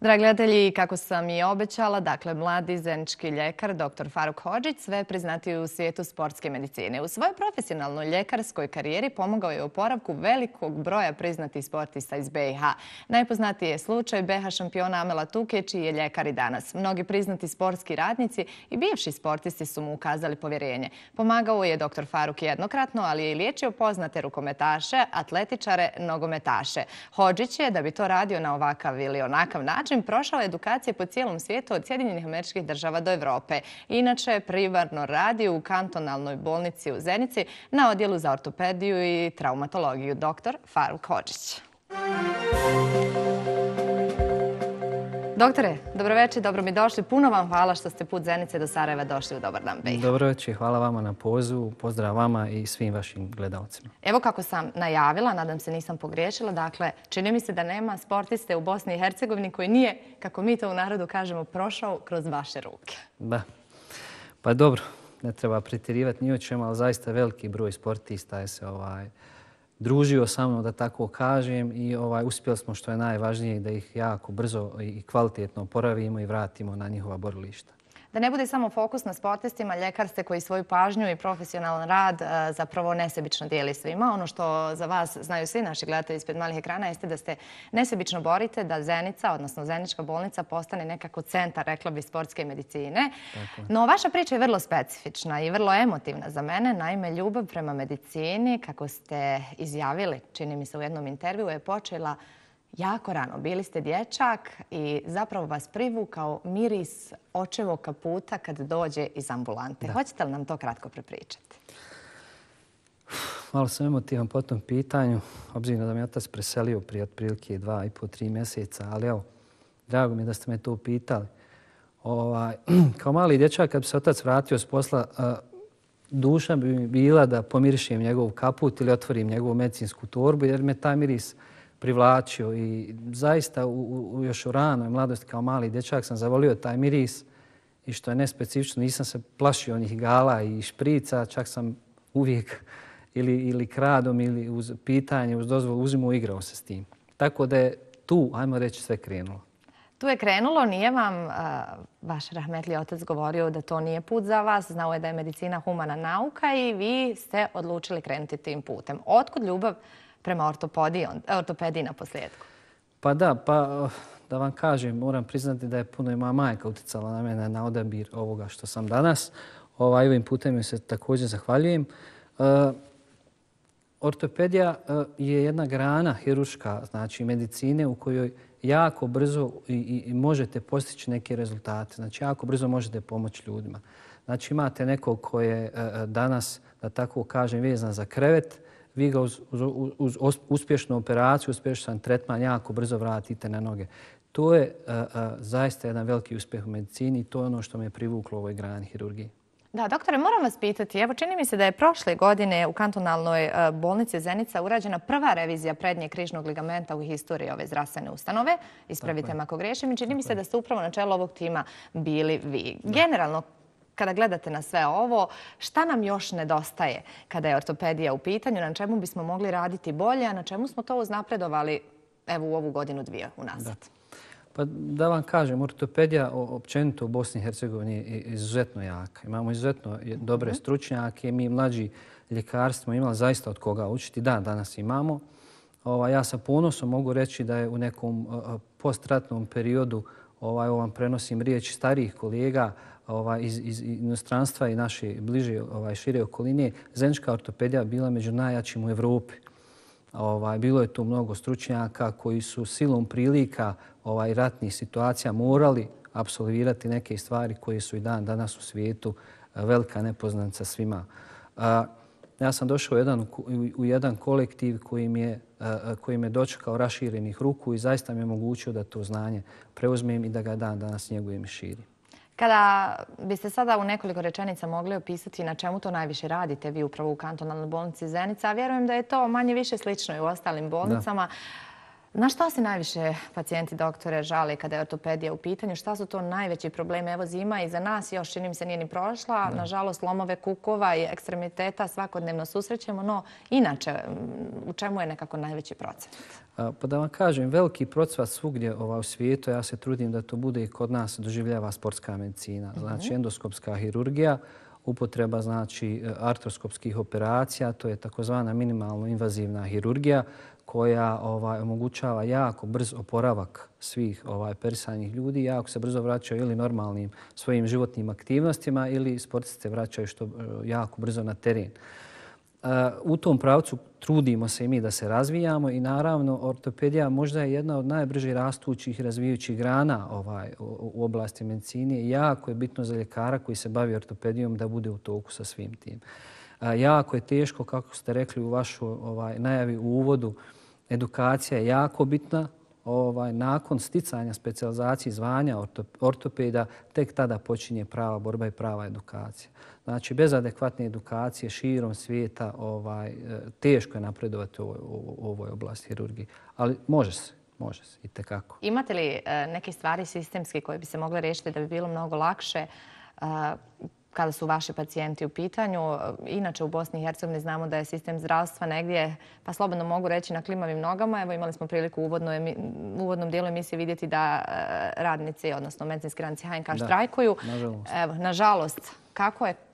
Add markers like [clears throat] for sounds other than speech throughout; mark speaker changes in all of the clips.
Speaker 1: Dragi gledatelji, kako sam i obećala, dakle, mladi zenički ljekar dr. Faruk Hođić sve priznati u svijetu sportske medicine. U svojoj profesionalnoj ljekarskoj karijeri pomogao je u poravku velikog broja priznati sportista iz BiH. Najpoznatiji je slučaj BH šampiona Amela Tuke, čiji je ljekar i danas. Mnogi priznati sportski radnici i bivši sportisti su mu ukazali povjerenje. Pomagao je dr. Faruk jednokratno, ali je i liječio poznate rukometaše, atletičare, nogometaše. Hođić je, da bi to radio na ovakav ili onakav način, način prošala edukacije po cijelom svijetu od Sjedinjenih američkih država do Evrope. Inače, privarno radi u kantonalnoj bolnici u Zenici na odjelu za ortopediju i traumatologiju. Doktor Faruk Hođić. Thank Doktore, dobroveče, dobro mi došli. Puno vam hvala što ste put Zenice do Sarajeva došli u Dobar dan, Bej.
Speaker 2: Dobroveče, hvala vama na pozivu, Pozdrav vama i svim vašim gledalcima.
Speaker 1: Evo kako sam najavila, nadam se nisam pogriješila. Dakle, čini mi se da nema sportiste u Bosni i Hercegovini koji nije, kako mi to u narodu kažemo, prošao kroz vaše ruke.
Speaker 2: Da. Pa dobro, ne treba pretirivati ni o ali zaista veliki broj sportista je se ovaj družio sa mnom, da tako kažem, i ovaj, uspjeli smo što je najvažnije da ih jako brzo i kvalitetno oporavimo i vratimo na njihova borilišta.
Speaker 1: Da ne bude samo fokus na sportistima, ljekarste koji svoju pažnju i profesionalan rad e, zapravo nesebično dijeli svima. Ono što za vas znaju svi naši gledatelji ispred malih ekrana jeste da ste nesebično borite da Zenica, odnosno Zenička bolnica, postane nekako centar, rekla bi, sportske medicine. No, vaša priča je vrlo specifična i vrlo emotivna za mene. Naime, ljubav prema medicini, kako ste izjavili, čini mi se u jednom intervju, je počela jako rano. Bili ste dječak i zapravo vas privukao miris očevog kaputa kad dođe iz ambulante. Hoćete li nam to kratko prepričati?
Speaker 2: Malo sam emotivan po tom pitanju. Obzirno da mi je otac preselio prije otprilike dva i po tri mjeseca, ali evo, drago mi je da ste me to upitali. [clears throat] Kao mali dječak, kad bi se otac vratio s posla, duša bi mi bila da pomirišim njegov kaput ili otvorim njegovu medicinsku torbu, jer me taj miris privlačio i zaista u, u, još u ranoj mladosti kao mali dečak sam zavolio taj miris i što je nespecifično, nisam se plašio onih gala i šprica, čak sam uvijek [laughs] ili, ili kradom ili uz pitanje, uz dozvolu uzimu, igrao se s tim. Tako da je tu, ajmo reći, sve krenulo.
Speaker 1: Tu je krenulo, nije vam uh, vaš rahmetli otec govorio da to nije put za vas, znao je da je medicina humana nauka i vi ste odlučili krenuti tim putem. Otkud ljubav prema ortopediji na posljedku?
Speaker 2: Pa da, pa oh, da vam kažem, moram priznati da je puno i moja majka uticala na mene na odabir ovoga što sam danas. Ovaj, ovim putem joj se također zahvaljujem. E, ortopedija e, je jedna grana hiruška znači, medicine u kojoj jako brzo možete postići neke rezultate. Znači, jako brzo možete pomoći ljudima. Znači, imate nekog koji je e, danas, da tako kažem, vezan za krevet, vi ga uz, uz, uz uspješnu operaciju, uspješan tretman, jako brzo vratite na noge. To je a, e, a, e, zaista jedan veliki uspjeh u medicini i to je ono što me je privuklo u ovoj grani hirurgije.
Speaker 1: Da, doktore, moram vas pitati. Evo, čini mi se da je prošle godine u kantonalnoj e, bolnici Zenica urađena prva revizija prednje križnog ligamenta u historiji ove zdravstvene ustanove. Ispravite mako grešim. Čini mi se da ste upravo na čelu ovog tima bili vi. Generalno, kada gledate na sve ovo, šta nam još nedostaje kada je ortopedija u pitanju, na čemu bismo mogli raditi bolje, a na čemu smo to uznapredovali evo, u ovu godinu dvije u nas? Da.
Speaker 2: Pa, da vam kažem, ortopedija općenito u Bosni i Hercegovini je izuzetno jaka. Imamo izuzetno dobre mhm. stručnjake. Mi mlađi ljekarstvo imali zaista od koga učiti. Da, danas imamo. Ja sa ponosom mogu reći da je u nekom postratnom periodu ovaj, ovaj, prenosim riječ starih kolega ovaj, iz, iz inostranstva i naše bliže ovaj, šire okoline, zenička ortopedija bila među najjačim u Evropi. Ovaj, bilo je tu mnogo stručnjaka koji su silom prilika ovaj ratnih situacija morali apsolvirati neke stvari koje su i dan danas u svijetu eh, velika nepoznanca svima. ja sam došao u jedan, u, u jedan kolektiv koji mi je Eh, eh, koji me dočekao raširenih ruku i zaista mi je mogućio da to znanje preuzmem i da ga dan danas njegujem i širim.
Speaker 1: Kada biste sada u nekoliko rečenica mogli opisati na čemu to najviše radite vi upravo u kantonalnoj bolnici Zenica, a vjerujem da je to manje više slično i u ostalim bolnicama, da. Na šta se najviše pacijenti doktore žale kada je ortopedija u pitanju? Šta su to najveći problemi? Evo zima i za nas još činim se nije ni prošla. Nažalost, lomove kukova i ekstremiteta svakodnevno susrećemo. No, inače, mm, u čemu je nekako najveći procent?
Speaker 2: Pa da vam kažem, veliki procvat svugdje u svijetu, ja se trudim da to bude i kod nas doživljava sportska medicina, mhm. znači endoskopska hirurgija, upotreba znači, e, artroskopskih operacija, to je takozvana minimalno invazivna hirurgija, koja ovaj, omogućava jako brz oporavak svih ovaj persanih ljudi. Jako se brzo vraćaju ili normalnim svojim životnim aktivnostima ili sportiste vraćaju što e, jako brzo na teren. E, u tom pravcu trudimo se i mi da se razvijamo i naravno ortopedija možda je jedna od najbržih rastućih i razvijućih grana ovaj, u oblasti medicinije. Jako je bitno za ljekara koji se bavi ortopedijom da bude u toku sa svim tim. E, jako je teško, kako ste rekli u vašoj ovaj, najavi u uvodu, edukacija je jako bitna. Ovaj, Nakon sticanja specializacije zvanja ortopeda, tek tada počinje prava borba i prava edukacija. Znači, bez adekvatne edukacije širom svijeta ovaj, e, teško je napredovati u ovoj oblasti hirurgije. Ali može se, može se i tekako. Imate
Speaker 1: li e, neke stvari sistemske koje bi se mogle rešiti da bi bilo mnogo lakše? E, kada su vaši pacijenti u pitanju. E, inače, u Bosni i Hercegovini znamo da je sistem zdravstva negdje, pa slobodno mogu reći, na klimavim nogama. Evo, imali smo priliku u uvodnom dijelu emisije vidjeti da e, radnici, odnosno medicinski radnici HNK štrajkuju. Nažalost,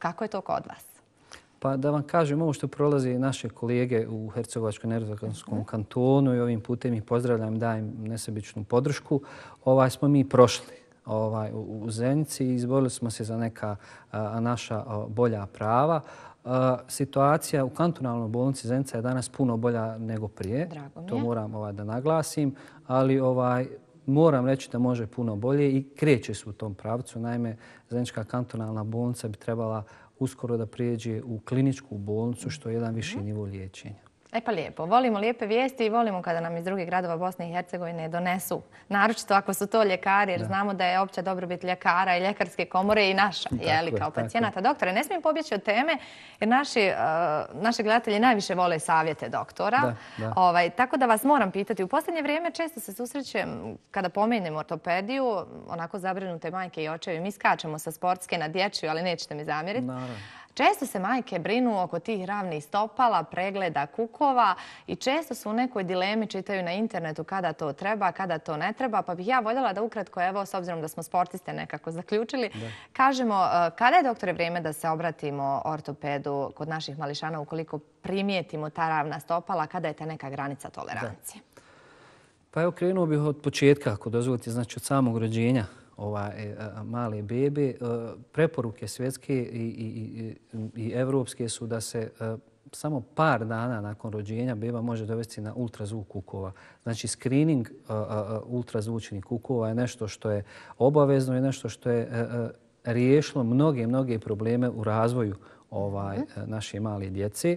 Speaker 1: kako je to kod vas?
Speaker 2: Pa da vam kažem ovo što prolazi naše kolege u Hercegovačkom nerozakonskom kantonu i ovim putem ih pozdravljam dajem nesebičnu podršku. Ovaj smo mi prošli ovaj u Zenici i izborili smo se za neka naša bolja prava. Situacija u kantonalnoj bolnici Zenica je danas puno bolja nego prije. To moram ovaj, da naglasim, ali ovaj moram reći da može puno bolje i kreće se u tom pravcu. Naime, Zenička kantonalna bolnica bi trebala uskoro da prijeđe u kliničku bolnicu, što je jedan viši mhm. nivo liječenja.
Speaker 1: E pa lijepo. Volimo lijepe vijesti i volimo kada nam iz drugih gradova Bosne i Hercegovine donesu. Naročito ako su to ljekari, jer znamo da je opća dobrobit ljekara i ljekarske komore i naša, tako jeli, kao pacijenata. Doktore, ne smijem pobjeći od teme, jer naši, e, naši gledatelji najviše vole savjete doktora. Ovaj, tako da vas moram pitati. U posljednje vrijeme često se susrećem kada pomenem ortopediju, onako zabrinute majke i očevi. Mi skačemo sa sportske na dječju, ali nećete mi zamjeriti. Naravno. Često se majke brinu oko tih ravnih stopala, pregleda, kukova i često su u nekoj dilemi čitaju na internetu kada to treba, kada to ne treba. Pa bih ja voljela da ukratko, evo, s obzirom da smo sportiste nekako zaključili, kažemo e, kada je doktore vrijeme da se obratimo ortopedu kod naših mališana ukoliko primijetimo ta ravna stopala, kada je ta neka granica tolerancije?
Speaker 2: Pa evo, krenuo bih od početka, ako dozvolite, znači od samog rođenja E, male bebe. E, preporuke svjetske i i, i, i evropske su da se e, samo par dana nakon rođenja beba može dovesti na ultrazvuk kukova. Znači, screening ultrazvučnih kukova je nešto što je obavezno i nešto što je riješilo mnoge, mnoge probleme u razvoju ovaj, mhm. naše male djece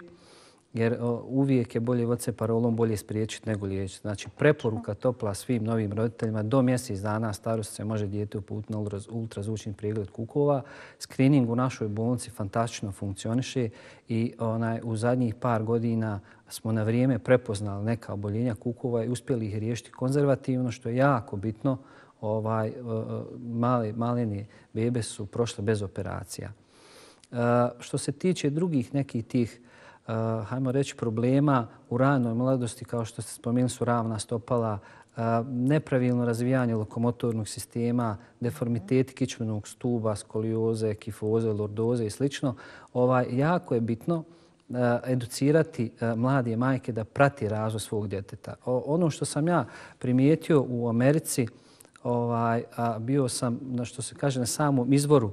Speaker 2: jer uvijek je bolje vod parolom bolje spriječiti nego liječiti. Znači, preporuka topla svim novim roditeljima. Do mjesec dana starost se može djete uputiti na ultrazvučni pregled kukova. Screening u našoj bolnici fantastično funkcioniše i onaj, u zadnjih par godina smo na vrijeme prepoznali neka oboljenja kukova i uspjeli ih riješiti konzervativno, što je jako bitno. Ovaj, mali, maleni bebe su prošle bez operacija. E, što se tiče drugih nekih tih Eh, hajmo reći, problema u ranoj mladosti, kao što ste spomenuli, su ravna stopala, eh, nepravilno razvijanje lokomotornog sistema, deformiteti kičmenog stuba, skolioze, kifoze, lordoze i sl. Ovaj, jako je bitno eh, educirati mladije majke da prati razvoj svog djeteta. Ono što sam ja primijetio u Americi, ovaj, bio sam što se kaže na samom izvoru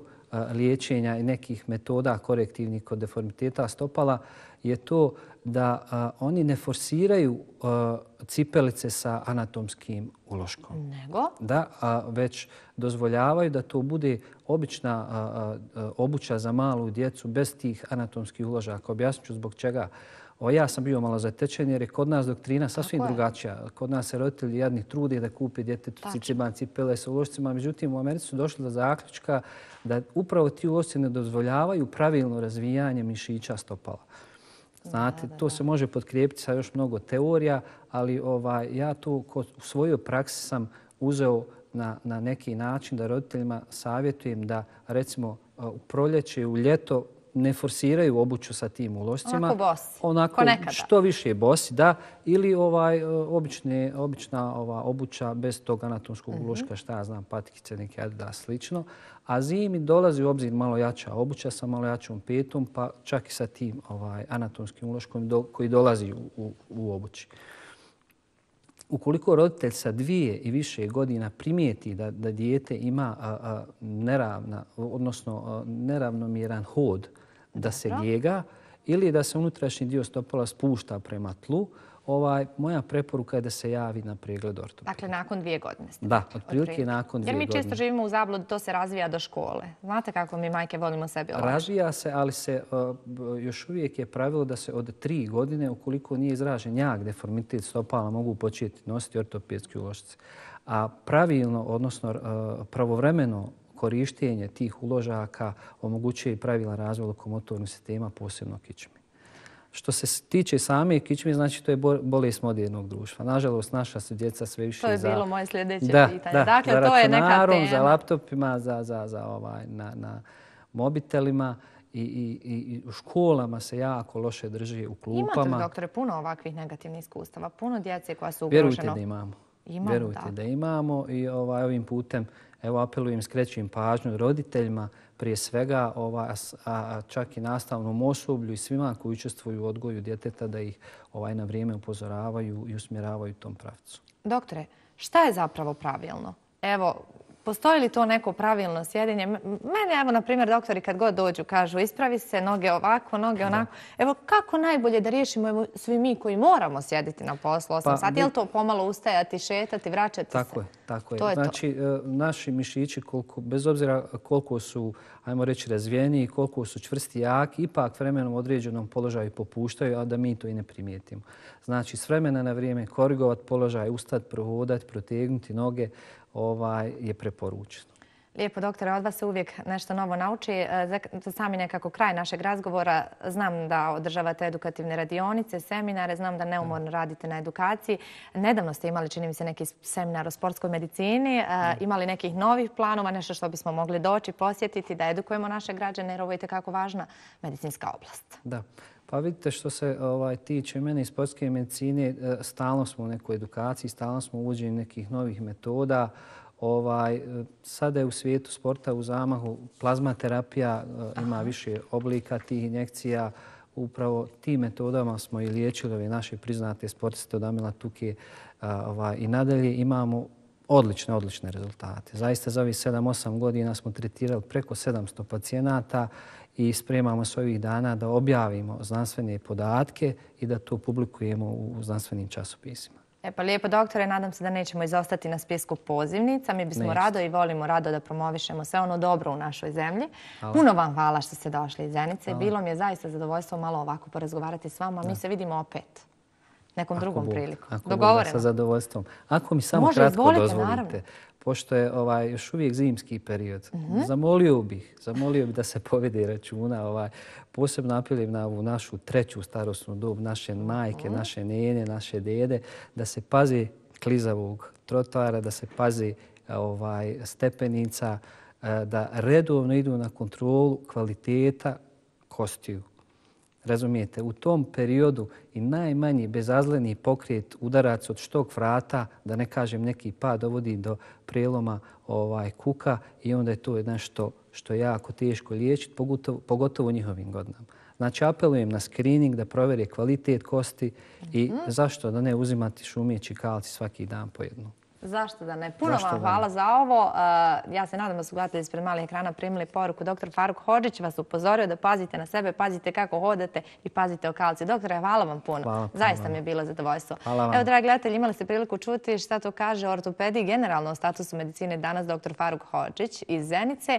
Speaker 2: liječenja i nekih metoda korektivnih kod deformiteta stopala, je to da a, oni ne forsiraju a, cipelice sa anatomskim uloškom. Nego? Da, a, već dozvoljavaju da to bude obična a, a, obuća za malu djecu bez tih anatomskih uložaka. Objasnit ću zbog čega. O, ja sam bio malo zatečen jer je kod nas doktrina sasvim drugačija. Kod nas se roditelji jadnih trude da kupe djetetu ciciban cipele sa uložicima. Međutim, u Americi su došli do zaključka da upravo ti uložice ne dozvoljavaju pravilno razvijanje mišića stopala. Znate, to se može podkrijepiti sa još mnogo teorija, ali ovaj, ja tu u svojoj praksi sam uzeo na neki način da roditeljima savjetujem da recimo u proljeće i u ljeto ne forsiraju obuću sa tim ulošcima. Onako bosi, onako, Što više bosi, da. Ili ovaj, e, obične, obična ova obuća bez tog anatomskog mhm. uloška, šta ja znam, patikice, neke da slično. A zimi dolazi u obzir malo jača obuća sa malo jačom petom, pa čak i sa tim ovaj anatomskim uloškom koji dolazi u, u, u obući ukoliko roditelj sa dvije i više godina primijeti da, da dijete ima a, a, neravna, odnosno a, neravnomjeran hod da se Dobro. lijega ili da se unutrašnji dio stopala spušta prema tlu, ovaj, moja preporuka je da se javi na pregled ortopeda.
Speaker 1: Dakle, nakon dvije godine ste. Da,
Speaker 2: otprilike nakon dvije godine. Jer mi često živimo
Speaker 1: u zablodu, to se razvija do škole. Znate kako mi majke volimo sebe ovaj?
Speaker 2: Razvija se, ali se e, još uvijek je pravilo da se od tri godine, ukoliko nije izražen jak deformitet stopala, mogu početi nositi ortopedske uložice. A pravilno, odnosno e, pravovremeno korištenje tih uložaka omogućuje i pravila razvoja lokomotornog sistema, posebno kičme. Što se tiče same kičme, znači to je bolest modernog društva. Nažalost, naša su djeca sve više dakle, za... To je bilo moje sljedeće pitanje. Dakle, to je neka tema. Za računarom, za laptopima, ovaj, na mobitelima i u školama se jako loše drži, u klupama. Imate, doktore, puno
Speaker 1: ovakvih negativnih iskustava, puno djece koja su ugroženo... Vjerujte da imamo. Vjerujte
Speaker 2: da imamo i ovaj, ovim putem Evo apelujem, skrećujem pažnju roditeljima, prije svega, ova, a čak i nastavnom osoblju i svima koji učestvuju u odgoju djeteta da ih ovaj na vrijeme upozoravaju i usmjeravaju u tom pravcu.
Speaker 1: Doktore, šta je zapravo pravilno? Evo, Postoji li to neko pravilno sjedinje? Mene, evo, na primjer, doktori kad god dođu, kažu ispravi se noge ovako, noge onako. Evo, kako najbolje da riješimo evo, svi mi koji moramo sjediti na poslu 8 pa, sati? Je li to pomalo ustajati, šetati, vraćati se? tako je,
Speaker 2: tako je. Znači, e, naši mišići, koliko, bez obzira koliko su, ajmo reći, razvijeni i koliko su čvrsti jaki, ipak vremenom određenom položaju popuštaju, a da mi to i ne primijetimo. Znači, s vremena na vrijeme korigovati položaj, ustati, prohodati, protegnuti noge, Ovaj, je preporučeno.
Speaker 1: Lijepo, doktor, od vas se uvijek nešto novo nauči. E, za sami nekako kraj našeg razgovora znam da održavate edukativne radionice, seminare, znam da neumorno radite na edukaciji. Nedavno ste imali, čini mi se, neki seminar o sportskoj medicini, e, imali nekih novih planova, nešto što bismo mogli doći, posjetiti, da edukujemo naše građane, jer ovo je tekako važna medicinska oblast.
Speaker 2: Da. Pa vidite što se ovaj tiče mene i sportske medicine, e, stalno smo u nekoj edukaciji, stalno smo uvođeni nekih novih metoda. Ovaj, e, Sada je u svijetu sporta u zamahu plazma terapija, e, ima više oblika tih injekcija. Upravo tim metodama smo i liječili ove naše priznate sportiste od Amila ovaj, i nadalje. Imamo odlične, odlične rezultate. Zaista za ovih 7-8 godina smo tretirali preko 700 pacijenata i spremamo se ovih dana da objavimo znanstvene podatke i da to publikujemo u znanstvenim časopisima.
Speaker 1: E pa lijepo, doktore, nadam se da nećemo izostati na spisku pozivnica. Mi bismo rado i volimo rado da promovišemo sve ono dobro u našoj zemlji. Puno vam hvala što ste došli iz Zenice. Bilo mi je zaista zadovoljstvo malo ovako porazgovarati s vama. Mi se vidimo opet nekom drugom bud. priliku. Ako sa
Speaker 2: zadovoljstvom. Ako mi samo kratko dozvolite pošto je ovaj još uvijek zimski period, mm -hmm. zamolio bih, zamolio bih da se povede računa. Ovaj, posebno apelim na ovu našu treću starosnu dob, naše majke, mm -hmm. naše nene, naše dede, da se pazi klizavog trotoara, da se pazi ovaj stepenica, eh, da redovno idu na kontrolu kvaliteta kostiju, Razumijete, u tom periodu i najmanji bezazleni pokret udarac od štog vrata, da ne kažem neki pad, dovodi do prijeloma ovaj, kuka i onda je to nešto što je jako teško liječiti, pogotovo, pogotovo njihovim godinama. Znači, apelujem na screening da provere kvalitet kosti i mm -hmm. zašto da ne uzimati šumijeći kalci svaki dan po jednom.
Speaker 1: Zašto da ne? Puno vam hvala za ovo. Uh, ja se nadam da su gledatelji ispred malih ekrana primili poruku. Doktor Faruk Hođić vas upozorio da pazite na sebe, pazite kako hodate i pazite o kalci. Doktore, hvala vam puno. Zaista mi je bilo zadovoljstvo. Evo, dragi gledatelji, imali ste priliku čuti šta to kaže ortopedi generalno o statusu medicine danas doktor Faruk Hođić iz Zenice.